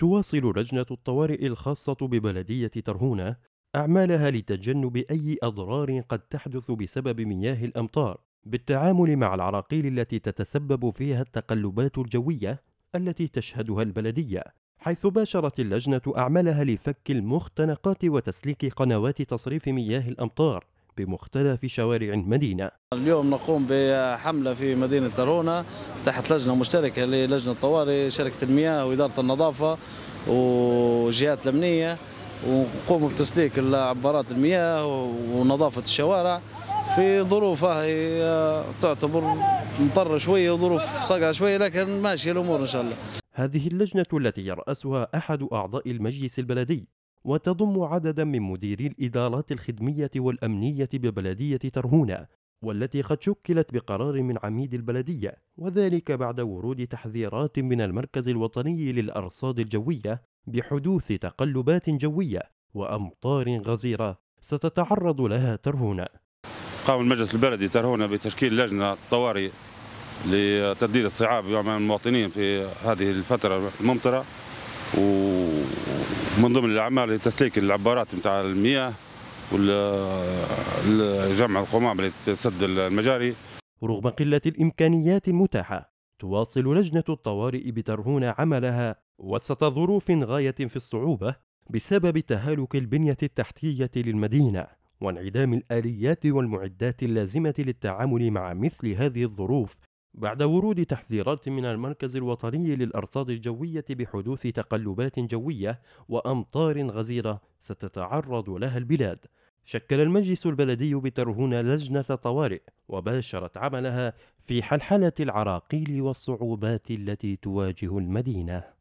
تواصل لجنة الطوارئ الخاصة ببلدية ترهونة أعمالها لتجنب أي أضرار قد تحدث بسبب مياه الأمطار بالتعامل مع العراقيل التي تتسبب فيها التقلبات الجوية التي تشهدها البلدية حيث باشرت اللجنة أعمالها لفك المختنقات وتسليك قنوات تصريف مياه الأمطار بمختلف شوارع المدينة اليوم نقوم بحملة في مدينة ترونة تحت لجنة مشتركة للجنة الطوارئ شركة المياه وإدارة النظافة وجهات الأمنية ونقوم بتسليك عبارات المياه ونظافة الشوارع في ظروفها هي آه، تعتبر مطر شوية وظروف صقعة شوية لكن ماشية الأمور إن شاء الله هذه اللجنة التي يرأسها أحد أعضاء المجلس البلدي وتضم عددا من مديري الإدارات الخدمية والأمنية ببلدية ترهونة والتي قد شكلت بقرار من عميد البلدية وذلك بعد ورود تحذيرات من المركز الوطني للأرصاد الجوية بحدوث تقلبات جوية وأمطار غزيرة ستتعرض لها ترهونة قام المجلس البلدي ترهونة بتشكيل لجنة طوارئ لتبديل الصعاب أمام المواطنين في هذه الفترة الممطرة و... من ضمن الاعمال تسليك العبارات نتاع المياه والجمع القمام لسد المجاري رغم قله الامكانيات المتاحه تواصل لجنه الطوارئ بترهون عملها وسط ظروف غايه في الصعوبه بسبب تهالك البنيه التحتيه للمدينه وانعدام الاليات والمعدات اللازمه للتعامل مع مثل هذه الظروف بعد ورود تحذيرات من المركز الوطني للأرصاد الجوية بحدوث تقلبات جوية وأمطار غزيرة ستتعرض لها البلاد، شكل المجلس البلدي بترهون لجنة طوارئ وباشرت عملها في حلحلة العراقيل والصعوبات التي تواجه المدينة